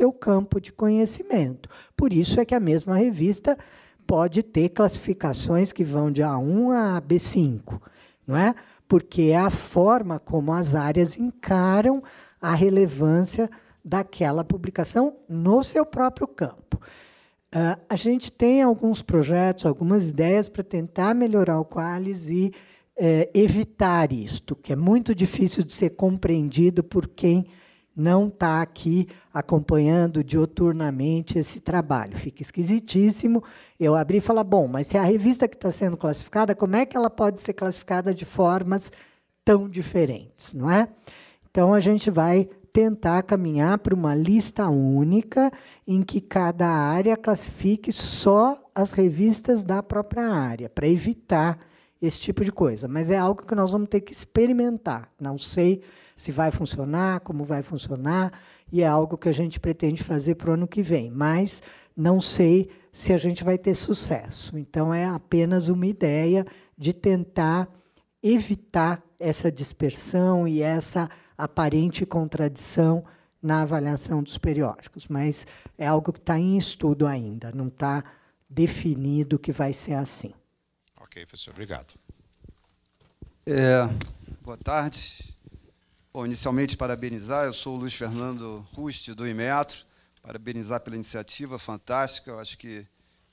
seu campo de conhecimento. Por isso é que a mesma revista pode ter classificações que vão de A1 a B5, não é? Porque é a forma como as áreas encaram a relevância daquela publicação no seu próprio campo. Uh, a gente tem alguns projetos, algumas ideias para tentar melhorar o Qualis e eh, evitar isto, que é muito difícil de ser compreendido por quem não está aqui acompanhando dioturnamente esse trabalho. Fica esquisitíssimo. Eu abri e falar, bom, mas se a revista que está sendo classificada, como é que ela pode ser classificada de formas tão diferentes, não é? Então a gente vai tentar caminhar para uma lista única em que cada área classifique só as revistas da própria área, para evitar esse tipo de coisa. Mas é algo que nós vamos ter que experimentar. Não sei se vai funcionar, como vai funcionar, e é algo que a gente pretende fazer para o ano que vem. Mas não sei se a gente vai ter sucesso. Então, é apenas uma ideia de tentar evitar essa dispersão e essa aparente contradição na avaliação dos periódicos. Mas é algo que está em estudo ainda, não está definido que vai ser assim. Ok, professor, obrigado. É, boa tarde. Bom, inicialmente, parabenizar. Eu sou o Luiz Fernando Ruste, do Imetro. Parabenizar pela iniciativa fantástica. Eu acho que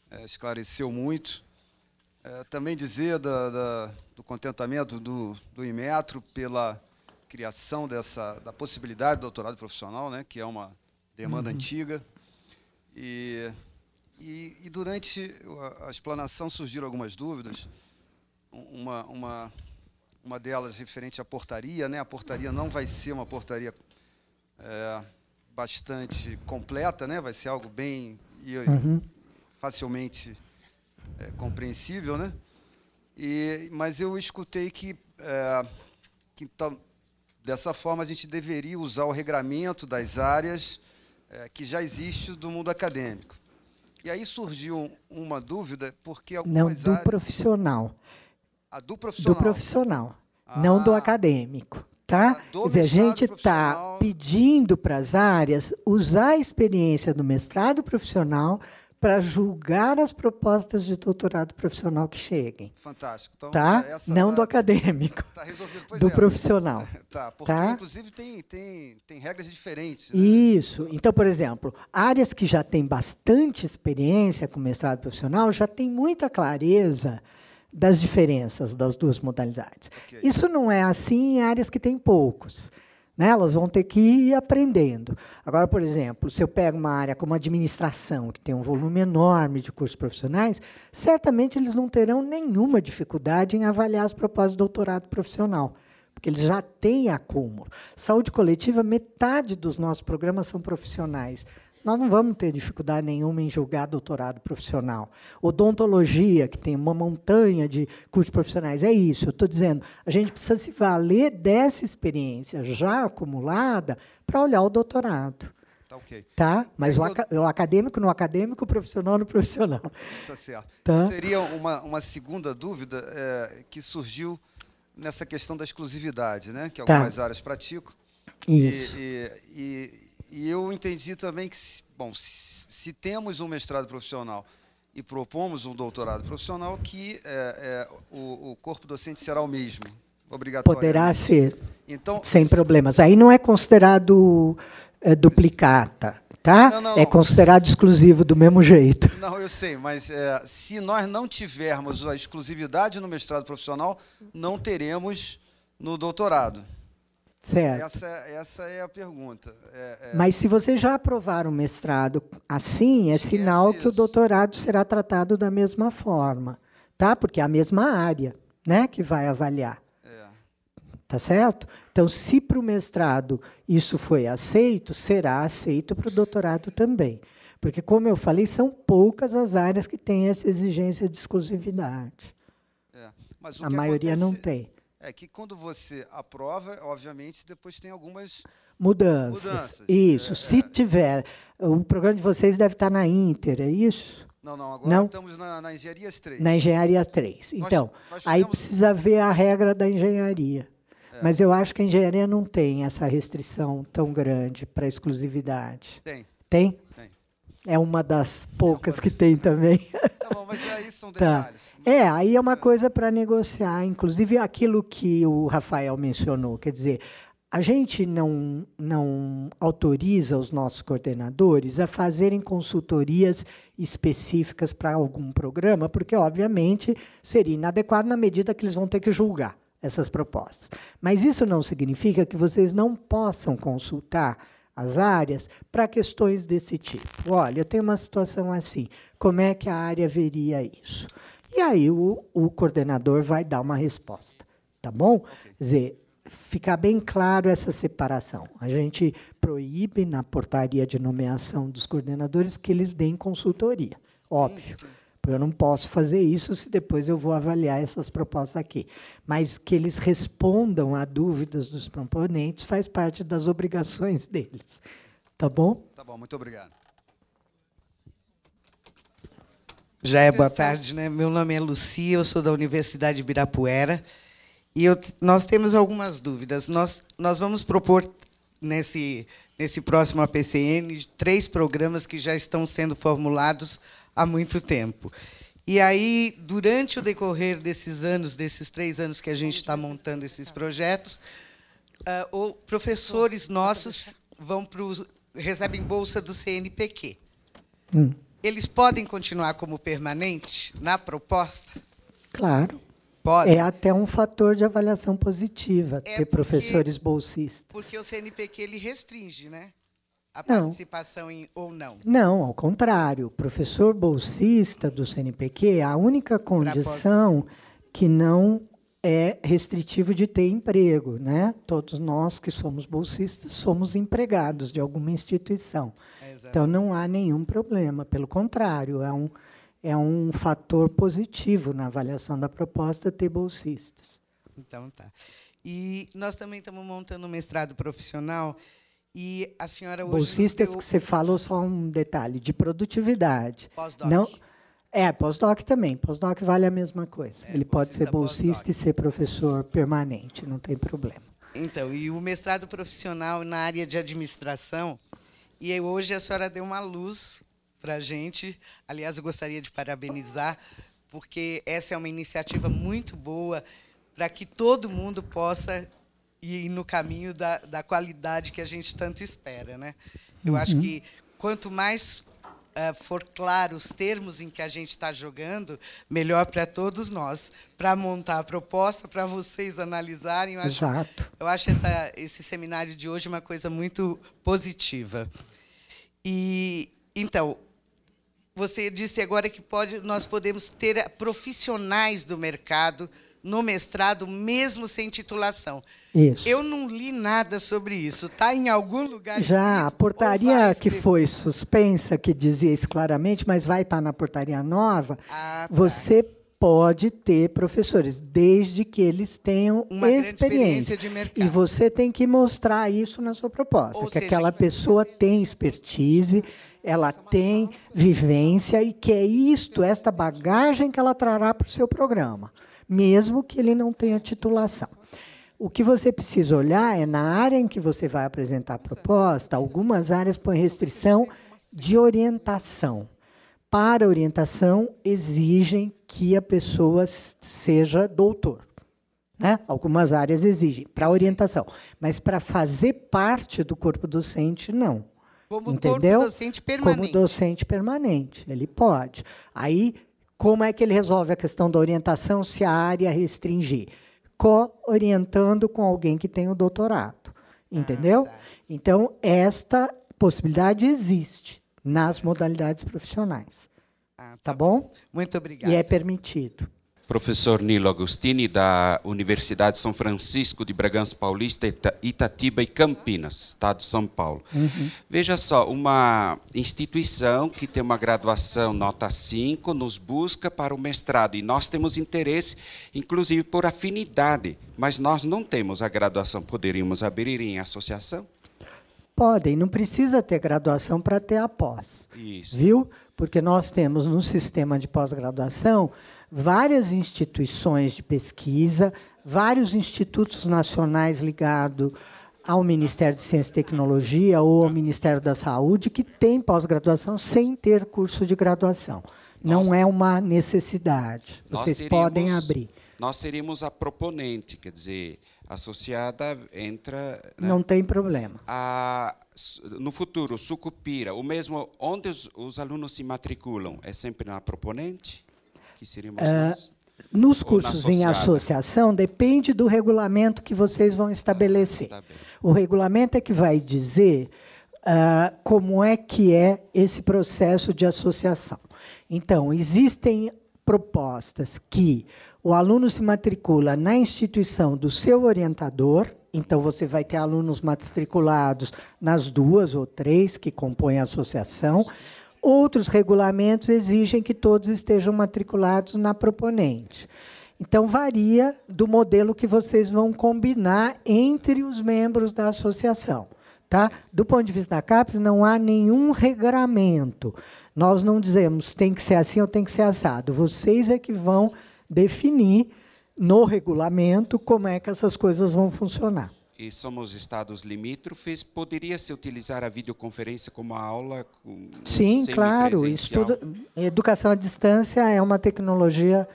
é, esclareceu muito. É, também dizer da, da, do contentamento do, do Imetro pela criação dessa da possibilidade do doutorado profissional, né, que é uma demanda uhum. antiga. E durante a explanação surgiram algumas dúvidas. Uma, uma, uma delas referente à portaria. Né? A portaria não vai ser uma portaria é, bastante completa, né? vai ser algo bem e, uhum. facilmente é, compreensível. Né? E, mas eu escutei que, é, que então, dessa forma a gente deveria usar o regramento das áreas é, que já existe do mundo acadêmico. E aí surgiu uma dúvida, porque algumas Não, do áreas... profissional. A ah, do profissional. Do profissional, ah, não do ah. acadêmico. Tá? Ah, do Quer dizer, a gente está pedindo para as áreas usar a experiência do mestrado profissional para julgar as propostas de doutorado profissional que cheguem. Fantástico. Então, tá? É, não tá, do acadêmico. Tá resolvido. Pois do é. profissional. tá, porque tá? inclusive tem, tem, tem regras diferentes. Né? Isso. Então, por exemplo, áreas que já têm bastante experiência com mestrado profissional já tem muita clareza das diferenças das duas modalidades. Okay. Isso não é assim em áreas que têm poucos. Né? Elas vão ter que ir aprendendo. Agora, por exemplo, se eu pego uma área como administração, que tem um volume enorme de cursos profissionais, certamente eles não terão nenhuma dificuldade em avaliar as propostas de doutorado profissional porque eles já têm acúmulo. Saúde coletiva, metade dos nossos programas são profissionais nós não vamos ter dificuldade nenhuma em julgar doutorado profissional. Odontologia, que tem uma montanha de cursos profissionais, é isso. Eu estou dizendo, a gente precisa se valer dessa experiência já acumulada para olhar o doutorado. Tá ok. Tá? Mas o, o, acadêmico no acadêmico, o profissional no profissional. Tá certo. Tá? Eu teria uma, uma segunda dúvida é, que surgiu nessa questão da exclusividade, né? que tá. algumas tá. áreas praticam. Isso. E, e, e e eu entendi também que, bom, se temos um mestrado profissional e propomos um doutorado profissional, que é, é, o, o, corpo docente será o mesmo, obrigatório. Poderá ser, então, sem problemas. Aí não é considerado é, duplicata, tá? Não, não, é não. considerado exclusivo do mesmo jeito. Não, eu sei, mas é, se nós não tivermos a exclusividade no mestrado profissional, não teremos no doutorado. Certo. Essa, essa é a pergunta. É, é... Mas se você já aprovar um mestrado assim, é Esquece sinal que isso. o doutorado será tratado da mesma forma, tá? Porque é a mesma área, né, que vai avaliar. É. Tá certo? Então, se para o mestrado isso foi aceito, será aceito para o doutorado também. Porque, como eu falei, são poucas as áreas que têm essa exigência de exclusividade. É. a maioria acontece... não tem é que quando você aprova, obviamente, depois tem algumas mudanças. mudanças. Isso, é, se é. tiver. O programa de vocês deve estar na Inter, é isso? Não, não, agora não? estamos na, na Engenharia 3. Na Engenharia 3. Então, nós, nós aí precisa ver a regra da engenharia. É. Mas eu acho que a engenharia não tem essa restrição tão grande para exclusividade. Tem. Tem? Tem. É uma das poucas que tem também. Tá bom, mas aí são tá. detalhes. Tá. É, aí é uma coisa para negociar. Inclusive, aquilo que o Rafael mencionou, quer dizer, a gente não, não autoriza os nossos coordenadores a fazerem consultorias específicas para algum programa, porque, obviamente, seria inadequado na medida que eles vão ter que julgar essas propostas. Mas isso não significa que vocês não possam consultar as áreas para questões desse tipo. Olha, eu tenho uma situação assim, como é que a área veria isso? E aí o, o coordenador vai dar uma resposta, tá bom? Quer dizer, ficar bem claro essa separação. A gente proíbe na portaria de nomeação dos coordenadores que eles deem consultoria, óbvio. Sim, sim. Tipo, eu não posso fazer isso se depois eu vou avaliar essas propostas aqui. Mas que eles respondam a dúvidas dos proponentes faz parte das obrigações deles. Tá bom? Tá bom, muito obrigado. Já é boa tarde, né? Meu nome é Lucia, eu sou da Universidade Birapuera E eu, nós temos algumas dúvidas. Nós, nós vamos propor nesse, nesse próximo APCN três programas que já estão sendo formulados há muito tempo. E aí, durante o decorrer desses anos, desses três anos que a gente está montando esses projetos, uh, professores nossos vão para recebem bolsa do CNPq. Hum. Eles podem continuar como permanente na proposta? Claro. Pode. É até um fator de avaliação positiva é ter porque, professores bolsistas. Porque o CNPq ele restringe, né? a não. participação em, ou não? Não, ao contrário. Professor bolsista do CNPq, a única condição que não é restritivo de ter emprego, né? Todos nós que somos bolsistas somos empregados de alguma instituição. Então não há nenhum problema, pelo contrário, é um é um fator positivo na avaliação da proposta ter bolsistas. Então tá. E nós também estamos montando um mestrado profissional e a senhora hoje. Bolsistas deu... que você falou, só um detalhe, de produtividade. Pós-doc. Não... É, pós-doc também. Pós-doc vale a mesma coisa. É, Ele pode ser bolsista e ser professor permanente, não tem problema. Então, e o mestrado profissional na área de administração. E hoje a senhora deu uma luz para a gente. Aliás, eu gostaria de parabenizar, porque essa é uma iniciativa muito boa para que todo mundo possa e no caminho da, da qualidade que a gente tanto espera. Né? Eu uhum. acho que quanto mais uh, for claro os termos em que a gente está jogando, melhor para todos nós, para montar a proposta, para vocês analisarem. Eu acho, Exato. Eu acho essa, esse seminário de hoje uma coisa muito positiva. E então você disse agora que pode, nós podemos ter profissionais do mercado no mestrado, mesmo sem titulação. Isso. Eu não li nada sobre isso. Está em algum lugar? Já, escrito, a portaria que foi suspensa, que dizia isso claramente, mas vai estar tá na portaria nova, ah, tá. você pode ter professores, desde que eles tenham Uma experiência. experiência de mercado. E você tem que mostrar isso na sua proposta, Ou que seja, aquela pessoa tem expertise, ela tem vivência e que é isto, esta bagagem que ela trará para o seu programa mesmo que ele não tenha titulação. O que você precisa olhar é na área em que você vai apresentar a proposta, algumas áreas põem restrição de orientação. Para orientação, exigem que a pessoa seja doutor. Né? Algumas áreas exigem, para orientação. Mas para fazer parte do corpo docente, não. Como Entendeu? docente permanente. Como docente permanente, ele pode. Aí como é que ele resolve a questão da orientação se a área restringir? Co-orientando com alguém que tem o doutorado. Ah, entendeu? Ah, tá. Então, esta possibilidade existe nas modalidades profissionais. Ah, tá, tá bom? bom? Muito obrigado. E é permitido professor Nilo Agostini, da Universidade São Francisco de Bragança Paulista, Itatiba e Campinas, Estado de São Paulo. Uhum. Veja só, uma instituição que tem uma graduação nota 5 nos busca para o mestrado e nós temos interesse, inclusive por afinidade, mas nós não temos a graduação. Poderíamos abrir em associação? Podem, não precisa ter graduação para ter a pós. Isso. Viu? Porque nós temos no sistema de pós-graduação várias instituições de pesquisa, vários institutos nacionais ligados ao Ministério de Ciência e Tecnologia ou ao Ministério da Saúde que tem pós-graduação sem ter curso de graduação. Não nós, é uma necessidade. Vocês seríamos, podem abrir. Nós seríamos a proponente, quer dizer, associada entra. Né? Não tem problema. A, no futuro, Sucupira, o mesmo onde os, os alunos se matriculam é sempre na proponente? que seríamos nós? Ah, nos cursos em associação, depende do regulamento que vocês vão ah, estabelecer. Ah, o regulamento é que vai dizer uh, como é que é esse processo de associação. Então, existem propostas que o aluno se matricula na instituição do seu orientador, então você vai ter alunos matriculados nas duas ou três que compõem a associação. Sim Outros regulamentos exigem que todos estejam matriculados na proponente. Então, varia do modelo que vocês vão combinar entre os membros da associação. Tá? Do ponto de vista da CAPES, não há nenhum regramento. Nós não dizemos tem que ser assim ou tem que ser assado. Vocês é que vão definir no regulamento como é que essas coisas vão funcionar e somos estados limítrofes, poderia-se utilizar a videoconferência como aula? Com Sim, claro. Estudo, educação à distância é uma tecnologia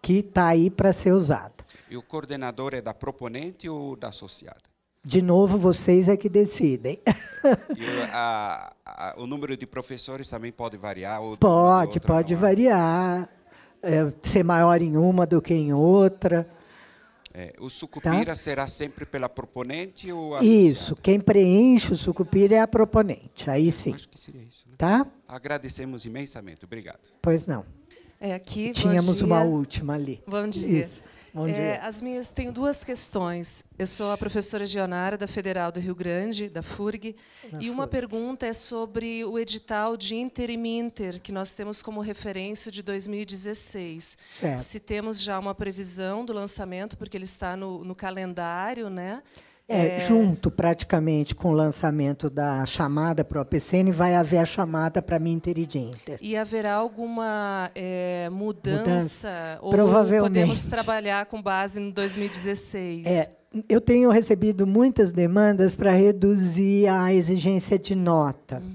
que está aí para ser usada. E o coordenador é da proponente ou da associada? De novo, vocês é que decidem. E, a, a, o número de professores também pode variar? pode, pode variar. É, ser maior em uma do que em outra. É, o sucupira tá? será sempre pela proponente ou associada? Isso, quem preenche o sucupira é a proponente, aí sim. Acho que seria isso. Né? Tá? Agradecemos imensamente, obrigado. Pois não. É, aqui, Tínhamos uma última ali. Bom dia. Isso. Bom é, dia. É, as minhas tenho duas questões. Eu sou a professora Gionara da Federal do Rio Grande, da FURG, Na e uma FURG. pergunta é sobre o edital de Inter que nós temos como referência de 2016. Certo. Se temos já uma previsão do lançamento, porque ele está no, no calendário, né? É, é, junto praticamente com o lançamento da chamada para o APCN, vai haver a chamada para a Minter E Inter. E haverá alguma é, mudança, mudança? Ou Provavelmente. podemos trabalhar com base no 2016? É, eu tenho recebido muitas demandas para reduzir a exigência de nota. Uhum.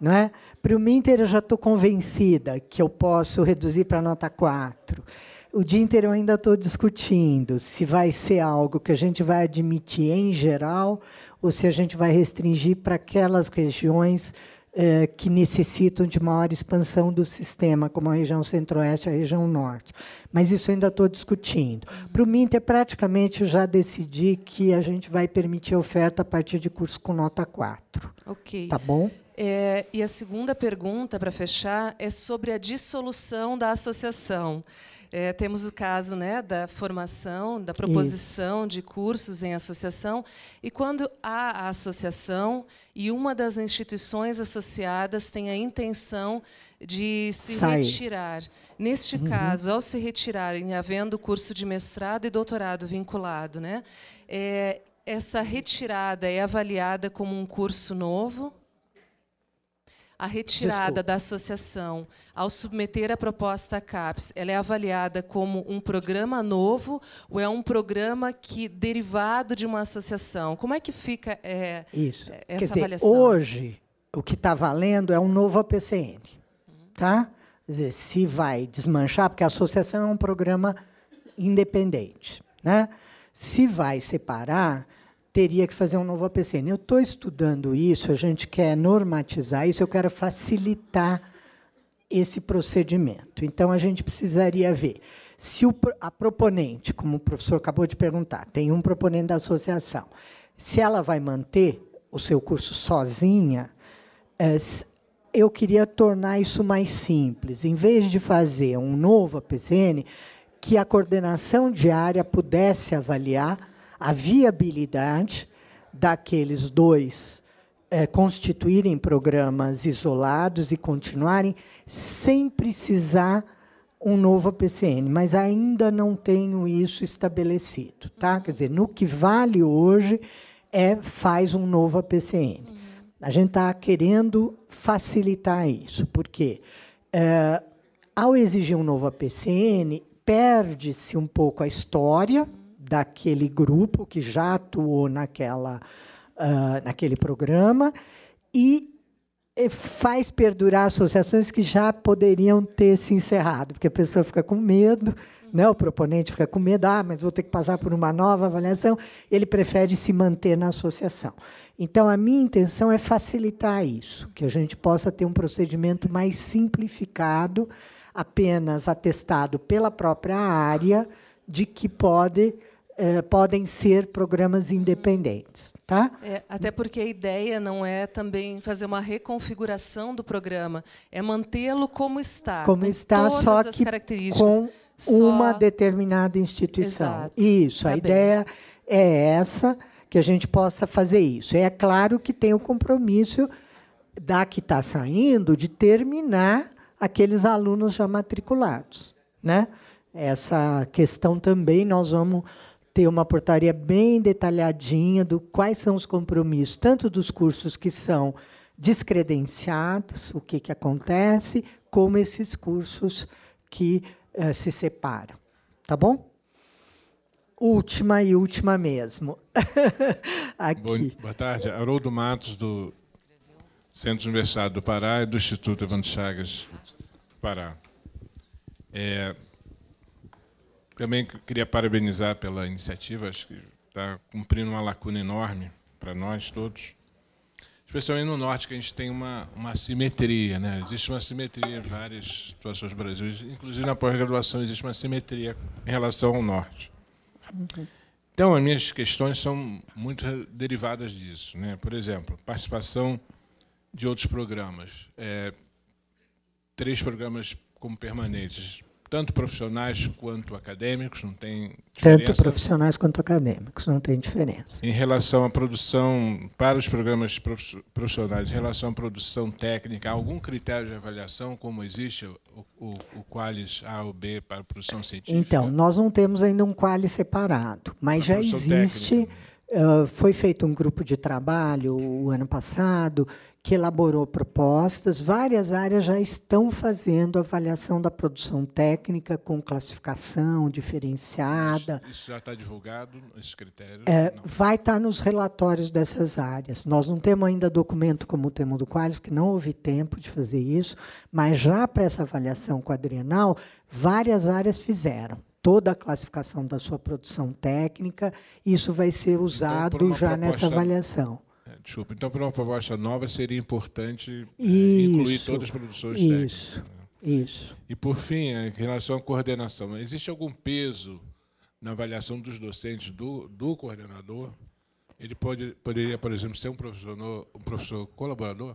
Não é? Para o Minter, eu já estou convencida que eu posso reduzir para nota 4 o dia inteiro eu ainda estou discutindo se vai ser algo que a gente vai admitir em geral ou se a gente vai restringir para aquelas regiões eh, que necessitam de maior expansão do sistema, como a região centro-oeste e a região norte. Mas isso ainda estou discutindo. Uhum. Para o Minter, praticamente, eu já decidi que a gente vai permitir oferta a partir de curso com nota 4. Ok. Tá bom? É, e a segunda pergunta, para fechar, é sobre a dissolução da associação. É, temos o caso né, da formação, da proposição Isso. de cursos em associação. E quando há a associação e uma das instituições associadas tem a intenção de se Sai. retirar. Neste uhum. caso, ao se retirarem, havendo curso de mestrado e doutorado vinculado, né, é, essa retirada é avaliada como um curso novo? A retirada Desculpa. da associação ao submeter a proposta à CAPES, ela é avaliada como um programa novo ou é um programa que derivado de uma associação? Como é que fica é, Isso. É, essa Quer dizer, avaliação? Hoje, o que está valendo é um novo APCN. Tá? Quer dizer, se vai desmanchar, porque a associação é um programa independente. Né? Se vai separar, teria que fazer um novo APCN. Eu estou estudando isso, a gente quer normatizar isso, eu quero facilitar esse procedimento. Então, a gente precisaria ver se o, a proponente, como o professor acabou de perguntar, tem um proponente da associação, se ela vai manter o seu curso sozinha, eh, eu queria tornar isso mais simples. Em vez de fazer um novo APCN, que a coordenação diária pudesse avaliar a viabilidade daqueles dois é, constituírem programas isolados e continuarem sem precisar um novo APCN, mas ainda não tenho isso estabelecido, tá? Uhum. Quer dizer, no que vale hoje é faz um novo APCN. Uhum. A gente está querendo facilitar isso, porque é, ao exigir um novo APCN perde-se um pouco a história daquele grupo que já atuou naquela, uh, naquele programa e faz perdurar associações que já poderiam ter se encerrado, porque a pessoa fica com medo, né? o proponente fica com medo, ah, mas vou ter que passar por uma nova avaliação, ele prefere se manter na associação. Então, a minha intenção é facilitar isso, que a gente possa ter um procedimento mais simplificado, apenas atestado pela própria área, de que pode eh, podem ser programas independentes, tá? É, até porque a ideia não é também fazer uma reconfiguração do programa, é mantê-lo como está, como está, só que com só... uma determinada instituição. Exato. Isso, tá a bem. ideia é essa, que a gente possa fazer isso. É claro que tem o compromisso da que está saindo de terminar aqueles alunos já matriculados, né? Essa questão também nós vamos ter uma portaria bem detalhadinha do quais são os compromissos, tanto dos cursos que são descredenciados, o que, que acontece, como esses cursos que eh, se separam. Tá bom? Última e última mesmo. Aqui. Boa, boa tarde. Haroldo Matos, do Centro Universitário do Pará e do Instituto Evandro Chagas do Pará. É, também queria parabenizar pela iniciativa, acho que está cumprindo uma lacuna enorme para nós todos. Especialmente no Norte, que a gente tem uma, uma simetria, né? existe uma simetria em várias situações do Brasil, inclusive na pós-graduação existe uma simetria em relação ao Norte. Então, as minhas questões são muito derivadas disso. Né? Por exemplo, participação de outros programas. É, três programas como permanentes tanto profissionais quanto acadêmicos, não tem diferença? Tanto profissionais quanto acadêmicos, não tem diferença. Em relação à produção, para os programas profissionais, em relação à produção técnica, algum critério de avaliação, como existe o, o, o Qualis A ou B para produção científica? Então, nós não temos ainda um Qualis separado, mas já existe... Técnica né? Ah, foi feito um grupo de trabalho o ano passado que elaborou propostas. Várias áreas já estão fazendo avaliação da produção técnica com classificação diferenciada. Isso, isso já está divulgado, esse critério? É, vai estar tá nos relatórios dessas áreas. Nós não temos ainda documento como o tema do quadro, porque não houve tempo de fazer isso, mas já para essa avaliação quadrienal, várias áreas fizeram toda a classificação da sua produção técnica, isso vai ser então, usado então, já proposta, nessa avaliação. É, desculpa, então, para uma proposta nova, seria importante é, isso, incluir todas as produções isso, técnicas. Isso. Né? Isso. E, por fim, é, em relação à coordenação, existe algum peso na avaliação dos docentes do, do coordenador? Ele pode, poderia, por exemplo, ser um um professor colaborador?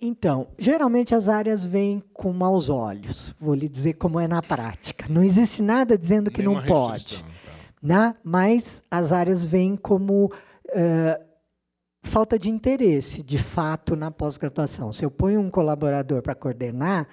Então, geralmente as áreas vêm com maus olhos. Vou lhe dizer como é na prática. Não existe nada dizendo que Nenhuma não pode. Tá. Né? Mas as áreas vêm como uh, falta de interesse, de fato, na pós-graduação. Se eu ponho um colaborador para coordenar,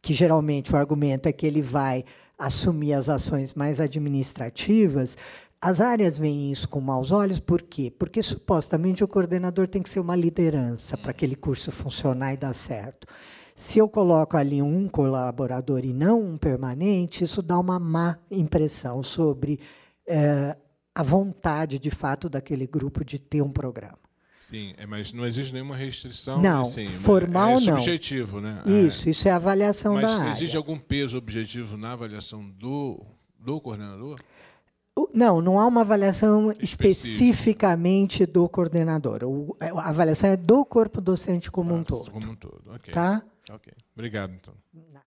que geralmente o argumento é que ele vai assumir as ações mais administrativas, as áreas veem isso com maus olhos, por quê? Porque supostamente o coordenador tem que ser uma liderança para aquele curso funcionar e dar certo. Se eu coloco ali um colaborador e não um permanente, isso dá uma má impressão sobre é, a vontade, de fato, daquele grupo de ter um programa. Sim, é, mas não existe nenhuma restrição. Não, assim, formal é não. É subjetivo, né? É. Isso, isso é avaliação mas da área. Mas existe algum peso objetivo na avaliação do, do coordenador? Não, não há uma avaliação especificamente do coordenador. O, é, a avaliação é do corpo docente como um todo. Como um todo, ok. Tá? Ok. Obrigado, então.